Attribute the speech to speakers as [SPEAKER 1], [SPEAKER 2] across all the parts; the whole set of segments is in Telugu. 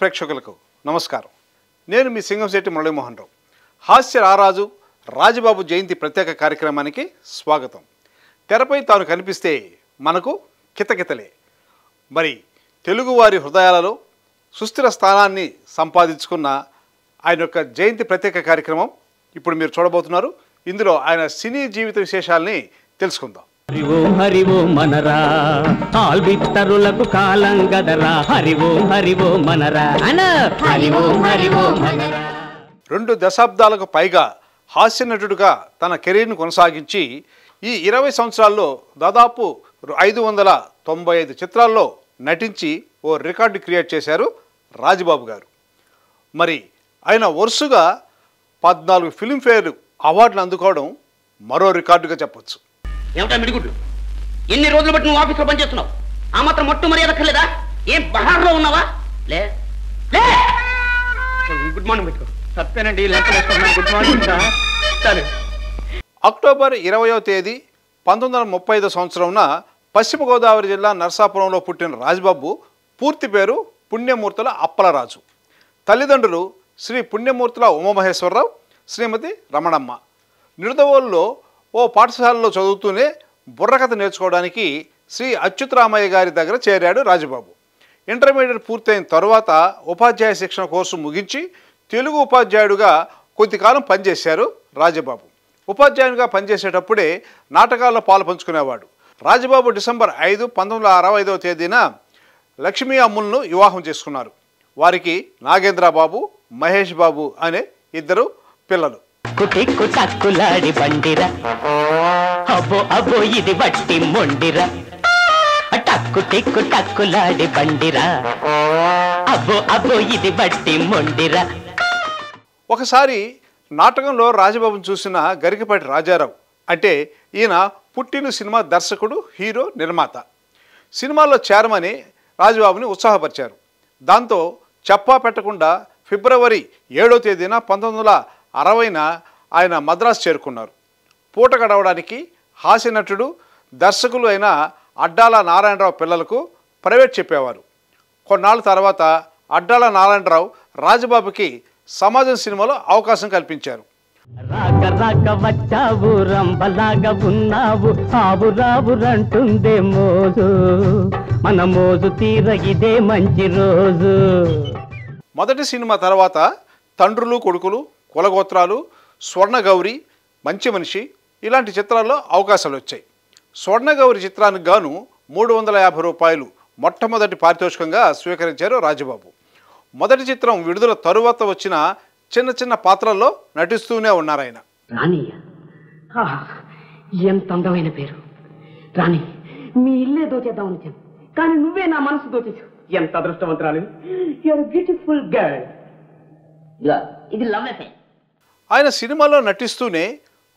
[SPEAKER 1] ప్రేక్షకులకు నమస్కారం నేను మీ సింగంశెట్టి మురళీమోహన్ రావు హాస్య రారాజు రాజబాబు జయంతి ప్రత్యేక కార్యక్రమానికి స్వాగతం తెరపై తాను కనిపిస్తే మనకు కితకితలే మరి తెలుగువారి హృదయాలలో సుస్థిర స్థానాన్ని సంపాదించుకున్న ఆయన యొక్క జయంతి ప్రత్యేక కార్యక్రమం ఇప్పుడు మీరు చూడబోతున్నారు ఇందులో ఆయన సినీ జీవిత విశేషాలని తెలుసుకుందాం హరి ఓ హరి ఓ మనరా ఆల్బిత్తరులకు కాలం గదరా హరి హరి మనరా అన హరి ఓం హరి మనరా రెండు దశాబ్దాలకు పైగా హాస్య నటుడుగా తన కెరీర్ను కొనసాగించి ఈ ఇరవై సంవత్సరాల్లో దాదాపు ఐదు వందల తొంభై ఐదు చిత్రాల్లో నటించి ఓ రికార్డు క్రియేట్ చేశారు రాజబాబు గారు మరి ఆయన వరుసగా పద్నాలుగు ఫిలింఫేర్ అవార్డులు అందుకోవడం మరో రికార్డుగా చెప్పచ్చు ఏమిటా మిడిగుడ్లు ఎన్ని రోజులు బట్టి నువ్వు ఆఫీస్లో పనిచేస్తున్నావు ఆ మాత్రం మొట్టు మర్యాద అక్కర్లేదా ఏం బహార్లో ఉన్నావా లే గుడ్ మార్నింగ్ సత్యనండి గుడ్ మార్నింగ్ సరే అక్టోబర్ ఇరవయో తేదీ పంతొమ్మిది వందల ముప్పై ఐదో సంవత్సరంన పశ్చిమ గోదావరి జిల్లా నర్సాపురంలో పుట్టిన రాజుబాబు పూర్తి పేరు పుణ్యమూర్తుల అప్పలరాజు తల్లిదండ్రులు శ్రీ పుణ్యమూర్తుల ఉమామహేశ్వరరావు శ్రీమతి రమణమ్మ నిడదవోలులో ఓ పాఠశాలలో చదువుతూనే బుర్రకథ నేర్చుకోవడానికి శ్రీ అచ్యుతరామయ్య గారి దగ్గర చేరాడు రాజబాబు ఇంటర్మీడియట్ పూర్తయిన తర్వాత ఉపాధ్యాయ శిక్షణ కోర్సు ముగించి తెలుగు ఉపాధ్యాయుడుగా కొద్దికాలం పనిచేశారు రాజబాబు ఉపాధ్యాయునిగా పనిచేసేటప్పుడే నాటకాల్లో పాలు పంచుకునేవాడు రాజబాబు డిసెంబర్ ఐదు పంతొమ్మిది అరవై ఐదవ తేదీన లక్ష్మీ అమ్ములను వివాహం చేసుకున్నారు వారికి నాగేంద్రబాబు మహేష్ బాబు అనే ఇద్దరు పిల్లలు టక్కు టిక్కు టక్కులాడి బండిరా అబ్బో అబ్బో ఇది వట్టి మొండిరా టక్కు టిక్కు టక్కులాడి బండిరా అబ్బో అబో ఇది వట్టి మొండిరా ఒకసారి నాటకంలో రాజబాబును చూసిన గరికపాటి రాజారావు అంటే ఈయన పుట్టిన సినిమా దర్శకుడు హీరో నిర్మాత సినిమాలో చేరమని రాజబాబుని ఉత్సాహపరిచారు దాంతో చెప్పా పెట్టకుండా ఫిబ్రవరి ఏడో తేదీన పంతొమ్మిది వందల అరవైన ఆయన మద్రాసు చేరుకున్నారు పూట గడవడానికి హాస్యనటుడు దర్శకులు అయిన అడ్డాల నారాయణరావు పిల్లలకు ప్రైవేట్ చెప్పేవారు కొన్నాళ్ళ తర్వాత అడ్డాల నారాయణరావు రాజబాబుకి సమాజం సినిమాలో అవకాశం కల్పించారు రాక రాక వచ్చావు రంబలాగా ఉన్నావు ఆవు మోజు మన మోజు తీర ఇదే మంచి రోజు మొదటి సినిమా తర్వాత తండ్రులు కొడుకులు కులగోత్రాలు స్వర్ణగౌరి మంచి మనిషి ఇలాంటి చిత్రాల్లో అవకాశాలు వచ్చాయి స్వర్ణగౌరి చిత్రానికి గాను మూడు వందల యాభై రూపాయలు మొట్టమొదటి పారితోషికంగా స్వీకరించారు రాజబాబు మొదటి చిత్రం విడుదల తరువాత వచ్చిన చిన్న చిన్న పాత్రల్లో నటిస్తూనే ఉన్నారు ఆయన ఎంత అందమైన పేరు రాణి మీ ఇల్లే దోచేద్దాం కానీ నువ్వే నా మనసు ఎంత అదృష్టవంతురాలు బ్యూటిఫుల్ గర్ల్ ఇది లవ్ ఆయన సినిమాలో నటిస్తూనే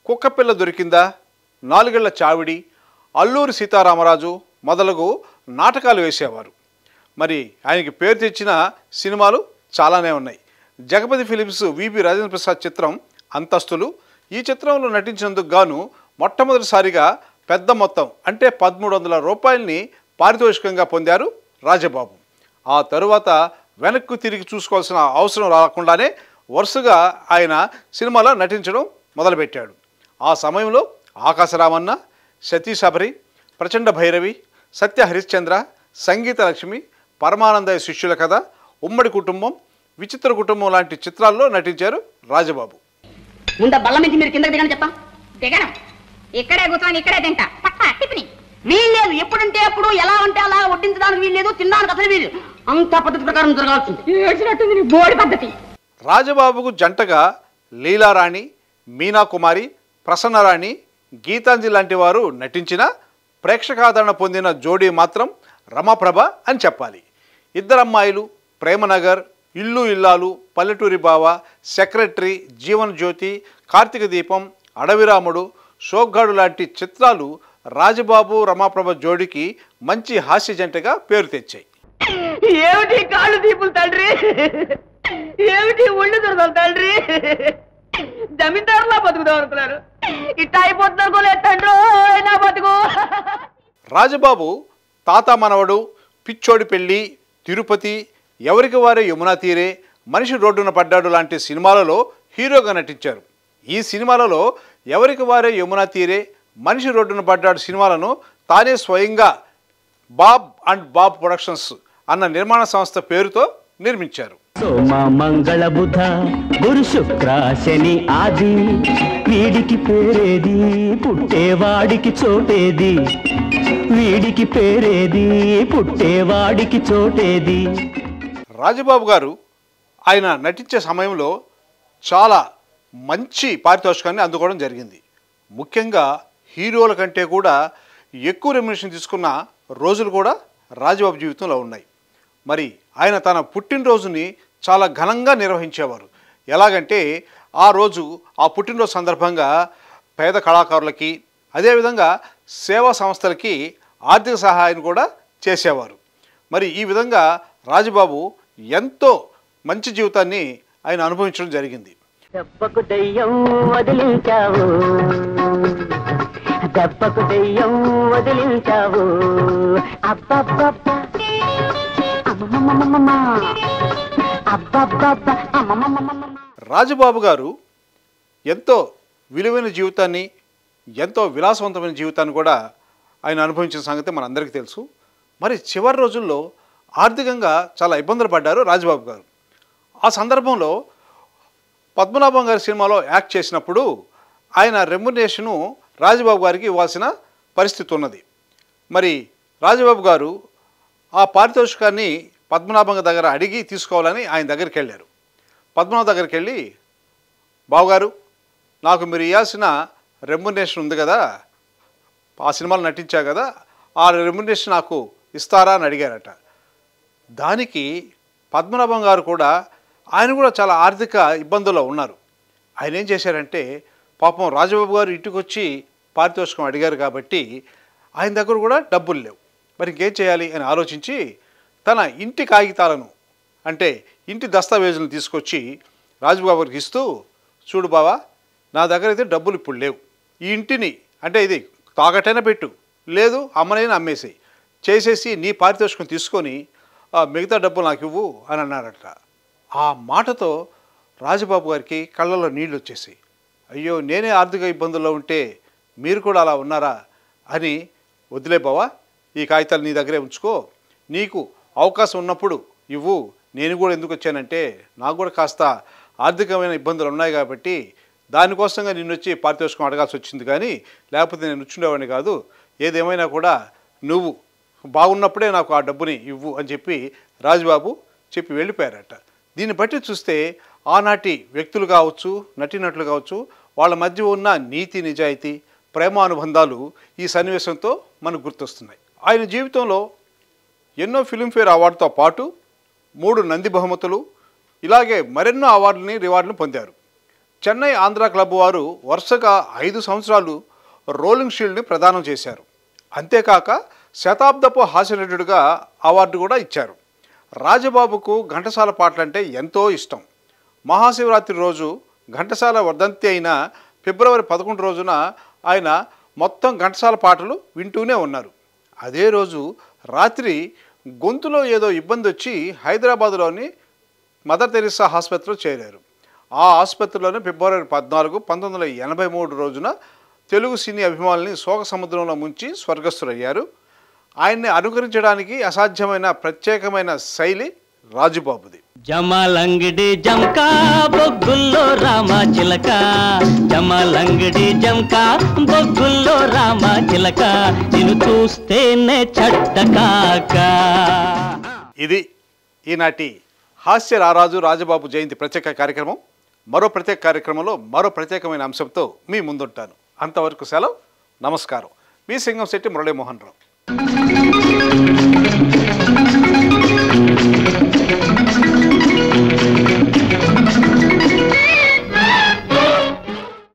[SPEAKER 1] కుక్కపిల్ల దొరికిందా నాలుగేళ్ల చావిడి అల్లూరి సీతారామరాజు మొదలగు నాటకాలు వేసేవారు మరి ఆయనకి పేరు తెచ్చిన సినిమాలు చాలానే ఉన్నాయి జగపతి ఫిలిమ్స్ విపి రాజేంద్ర ప్రసాద్ చిత్రం అంతస్తులు ఈ చిత్రంలో నటించినందుకు గాను మొట్టమొదటిసారిగా పెద్ద మొత్తం అంటే పదమూడు వందల రూపాయలని పారితోషికంగా పొందారు రాజబాబు ఆ తరువాత వెనక్కు తిరిగి చూసుకోవాల్సిన అవసరం రాకుండానే వరుసగా ఆయన సినిమాలో నటించడం మొదలుపెట్టాడు ఆ సమయంలో ఆకాశ సతీ సతీశబరి ప్రచండ భైరవి సత్య హరిశ్చంద్ర సంగీత లక్ష్మి పరమానంద శిష్యుల కథ ఉమ్మడి కుటుంబం విచిత్ర కుటుంబం లాంటి చిత్రాల్లో నటించారు రాజబాబు ముందు బల్ల మీరు కిందకి దిగని ఇక్కడే కూర్చొని ఇక్కడే తింటా పక్క లేదు ఎప్పుడంటే అప్పుడు ఎలా ఉంటే అలా వడ్డించడానికి వీలు లేదు తినడానికి అసలు అంత పద్ధతి ప్రకారం జరగాల్సింది పద్ధతి రాజబాబుకు జంటగా లీలారాణి మీనాకుమారి ప్రసన్నరాణి గీతాంజలి లాంటి వారు నటించిన ప్రేక్షకాదరణ పొందిన జోడీ మాత్రం రమప్రభ అని చెప్పాలి ఇద్దరమ్మాయిలు ప్రేమనగర్ ఇల్లు ఇల్లాలు పల్లెటూరి బావ సెక్రటరీ జీవన్ జ్యోతి కార్తీక దీపం అడవిరాముడు సోగ్గాడు లాంటి చిత్రాలు రాజబాబు రమాప్రభ జోడికి మంచి హాస్య జంటగా పేరు తెచ్చాయి ఏమిటి కాళ్ళు దీపులు తండ్రి ఏమిటి ఒళ్ళు దొరదాలు తండ్రి జమీందారులా బతుకుదాం అనుకున్నారు ఇట్ట అయిపోతున్నారు తండ్రి నా బతుకు రాజబాబు తాత మనవడు పిచ్చోడి పెళ్ళి తిరుపతి ఎవరికి వారే యమునా తీరే మనిషి రోడ్డున పడ్డాడు లాంటి సినిమాలలో హీరోగా నటించారు ఈ సినిమాలలో ఎవరికి వారే యమునా తీరే మనిషి రోడ్డున పడ్డాడు సినిమాలను తానే స్వయంగా బాబ్ అండ్ బాబ్ ప్రొడక్షన్స్ అన్న నిర్మాణ సంస్థ పేరుతో నిర్మించారు సోమ మంగళ బుధ గురు శుక్ర శని ఆది వీడికి పేరేది పుట్టేవాడికి చోటేది వీడికి పేరేది పుట్టేవాడికి చోటేది రాజబాబు గారు ఆయన నటించే సమయంలో చాలా మంచి పారితోషికాన్ని అందుకోవడం జరిగింది ముఖ్యంగా హీరోల కంటే కూడా ఎక్కువ రెమ్యునేషన్ తీసుకున్న రోజులు కూడా రాజబాబు జీవితంలో ఉన్నాయి మరి ఆయన తన పుట్టినరోజుని చాలా ఘనంగా నిర్వహించేవారు ఎలాగంటే ఆ రోజు ఆ పుట్టినరోజు సందర్భంగా పేద కళాకారులకి అదేవిధంగా సేవా సంస్థలకి ఆర్థిక సహాయం కూడా చేసేవారు మరి ఈ విధంగా రాజబాబు ఎంతో మంచి జీవితాన్ని ఆయన అనుభవించడం జరిగింది దెబ్బకు రాజబాబు గారు ఎంతో విలువైన జీవితాన్ని ఎంతో విలాసవంతమైన జీవితాన్ని కూడా ఆయన అనుభవించిన సంగతి మనందరికీ తెలుసు మరి చివరి రోజుల్లో ఆర్థికంగా చాలా ఇబ్బందులు పడ్డారు రాజుబాబు గారు ఆ సందర్భంలో పద్మనాభం గారి సినిమాలో యాక్ట్ చేసినప్పుడు ఆయన రెమ్యునేషను రాజబాబు గారికి ఇవ్వాల్సిన పరిస్థితి ఉన్నది మరి రాజబాబు గారు ఆ పారితోషికాన్ని పద్మనాభం దగ్గర అడిగి తీసుకోవాలని ఆయన దగ్గరికి వెళ్ళారు పద్మనాభ దగ్గరికి వెళ్ళి బావుగారు నాకు మీరు ఇవ్వాల్సిన రెమ్యునేషన్ ఉంది కదా ఆ సినిమాలో నటించా కదా ఆ రెమ్యునేషన్ నాకు ఇస్తారా అని అడిగారట దానికి పద్మనాభం గారు కూడా ఆయన కూడా చాలా ఆర్థిక ఇబ్బందుల్లో ఉన్నారు ఆయన ఏం చేశారంటే పాపం రాజబాబు గారు ఇంటికి వచ్చి పారితోషికం అడిగారు కాబట్టి ఆయన దగ్గర కూడా డబ్బులు లేవు మరి ఇంకేం చేయాలి అని ఆలోచించి తన ఇంటి కాగితాలను అంటే ఇంటి దస్తావేజులను తీసుకొచ్చి రాజుబాబుకి ఇస్తూ చూడు బావా నా దగ్గర అయితే డబ్బులు ఇప్పుడు లేవు ఈ ఇంటిని అంటే ఇది తాగటైనా పెట్టు లేదు అమ్మనైనా అమ్మేసి చేసేసి నీ పారితోషికం తీసుకొని మిగతా డబ్బులు నాకు ఇవ్వు అని అన్నారట ఆ మాటతో రాజుబాబు గారికి కళ్ళలో నీళ్ళు వచ్చేసి అయ్యో నేనే ఆర్థిక ఇబ్బందుల్లో ఉంటే మీరు కూడా అలా ఉన్నారా అని వదిలే బావా ఈ కాగితాలు నీ దగ్గరే ఉంచుకో నీకు అవకాశం ఉన్నప్పుడు ఇవ్వు నేను కూడా ఎందుకు వచ్చానంటే నాకు కూడా కాస్త ఆర్థికమైన ఇబ్బందులు ఉన్నాయి కాబట్టి దానికోసంగా నిన్ను వచ్చి పారితోషికం అడగాల్సి వచ్చింది కానీ లేకపోతే నేను వచ్చుండేవాడిని కాదు ఏదేమైనా కూడా నువ్వు బాగున్నప్పుడే నాకు ఆ డబ్బుని ఇవ్వు అని చెప్పి రాజుబాబు చెప్పి వెళ్ళిపోయారట దీన్ని బట్టి చూస్తే ఆనాటి వ్యక్తులు కావచ్చు నటీనటులు కావచ్చు వాళ్ళ మధ్య ఉన్న నీతి నిజాయితీ ప్రేమానుబంధాలు ఈ సన్నివేశంతో మనకు గుర్తొస్తున్నాయి ఆయన జీవితంలో ఎన్నో ఫిలింఫేర్ అవార్డుతో పాటు మూడు నంది బహుమతులు ఇలాగే మరెన్నో అవార్డులని రివార్డులను పొందారు చెన్నై ఆంధ్ర క్లబ్ వారు వరుసగా ఐదు సంవత్సరాలు రోలింగ్ షీల్డ్ని ప్రదానం చేశారు అంతేకాక శతాబ్దపు హాస్యనటుడిగా అవార్డు కూడా ఇచ్చారు రాజబాబుకు ఘంటసాల పాటలంటే ఎంతో ఇష్టం మహాశివరాత్రి రోజు ఘంటసాల వర్ధంతి అయిన ఫిబ్రవరి పదకొండు రోజున ఆయన మొత్తం ఘంటసాల పాటలు వింటూనే ఉన్నారు అదే రోజు రాత్రి గొంతులో ఏదో ఇబ్బంది వచ్చి హైదరాబాద్లోని మదర్ తెరిసా ఆసుపత్రిలో చేరారు ఆ ఆసుపత్రిలోనే ఫిబ్రవరి పద్నాలుగు పంతొమ్మిది వందల ఎనభై మూడు రోజున తెలుగు సినీ అభిమానుల్ని శోక సముద్రంలో ముంచి స్వర్గస్థులయ్యారు ఆయన్ని అనుకరించడానికి అసాధ్యమైన ప్రత్యేకమైన శైలి రాజుబాబుది జమలంగిడి జంకా బొగ్గుల్లో రామ చిలక జమలంగిడి జంకా బొగ్గుల్లో రామ చిలక నేను చూస్తేనే కాక ఇది ఈనాటి హాస్య రారాజు రాజబాబు జయంతి ప్రత్యేక కార్యక్రమం మరో ప్రత్యేక కార్యక్రమంలో మరో ప్రత్యేకమైన అంశంతో మీ ముందుంటాను అంతవరకు సెలవు నమస్కారం మీ సింగం శెట్టి మురళీమోహన్ రావు